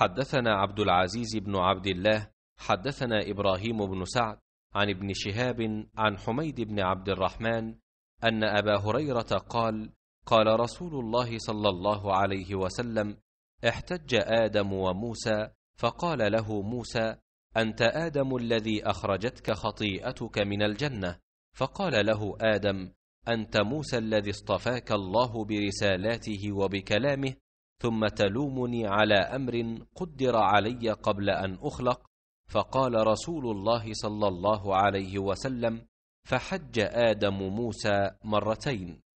حدثنا عبد العزيز بن عبد الله حدثنا ابراهيم بن سعد عن ابن شهاب عن حميد بن عبد الرحمن ان ابا هريره قال قال رسول الله صلى الله عليه وسلم احتج ادم وموسى فقال له موسى انت ادم الذي اخرجتك خطيئتك من الجنه فقال له ادم انت موسى الذي اصطفاك الله برسالاته وبكلامه ثم تلومني على امر قدر علي قبل ان اخلق فقال رسول الله صلى الله عليه وسلم فحج ادم موسى مرتين